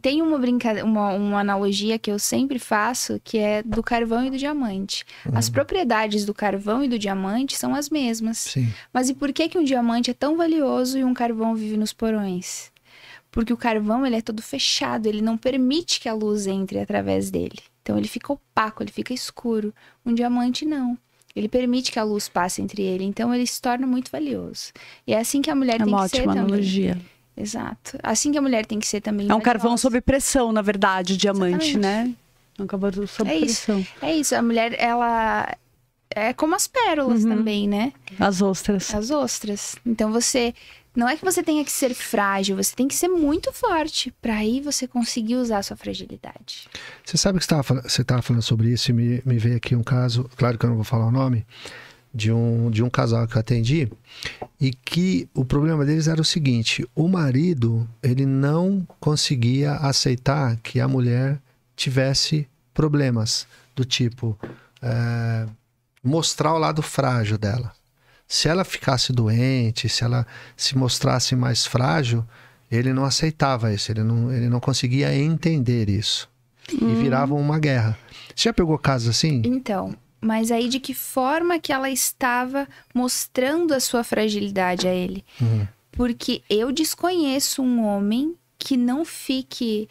tem uma brincadeira, uma, uma analogia que eu sempre faço, que é do carvão e do diamante. Uhum. As propriedades do carvão e do diamante são as mesmas. Sim. Mas e por que, que um diamante é tão valioso e um carvão vive nos porões? Porque o carvão ele é todo fechado, ele não permite que a luz entre através dele. Então ele fica opaco, ele fica escuro. Um diamante não. Ele permite que a luz passe entre ele, então ele se torna muito valioso. E é assim que a mulher é tem que ser É uma ótima analogia. Exato. Assim que a mulher tem que ser também. É um carvão sob pressão, na verdade, diamante, Exatamente. né? É um carvão sob é pressão. Isso. É isso. A mulher, ela. É como as pérolas uhum. também, né? As ostras. As ostras. Então você. Não é que você tenha que ser frágil, você tem que ser muito forte para aí você conseguir usar a sua fragilidade. Você sabe que você estava falando sobre isso e me, me veio aqui um caso, claro que eu não vou falar o nome, de um, de um casal que eu atendi e que o problema deles era o seguinte: o marido ele não conseguia aceitar que a mulher tivesse problemas do tipo é, mostrar o lado frágil dela. Se ela ficasse doente, se ela se mostrasse mais frágil, ele não aceitava isso, ele não, ele não conseguia entender isso. Hum. E virava uma guerra. Você já pegou casos assim? Então, mas aí de que forma que ela estava mostrando a sua fragilidade a ele. Uhum. Porque eu desconheço um homem que não fique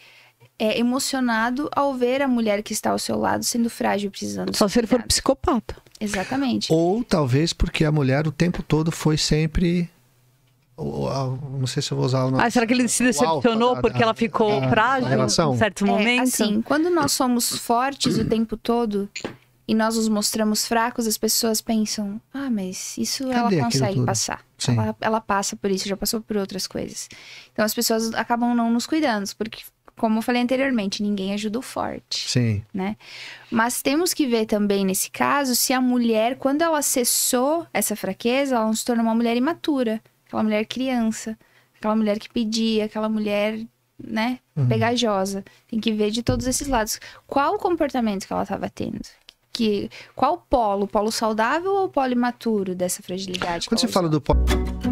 é, emocionado ao ver a mulher que está ao seu lado sendo frágil, precisando. Só se ele for psicopata. Exatamente. Ou talvez porque a mulher o tempo todo foi sempre não sei se eu vou usar o nome. Ah, será que ele se decepcionou alfa, porque a, ela ficou frágil em certo é, momento? É, assim, quando nós somos fortes o tempo todo, e nós nos mostramos fracos, as pessoas pensam: ah, mas isso Cadê ela consegue passar. Ela, ela, passa por isso, já passou por outras coisas. Então as pessoas acabam não nos cuidando, porque, como eu falei anteriormente, ninguém ajuda o forte. Sim. Né? Mas temos que ver também, nesse caso, se a mulher, quando ela cessou essa fraqueza, ela não se tornou uma mulher imatura, aquela mulher criança, aquela mulher que pedia, aquela mulher né, uhum. pegajosa. Tem que ver de todos esses lados. Qual o comportamento que ela estava tendo? que qual o polo, o polo saudável ou o polo imaturo dessa fragilidade? Quando você fala do polo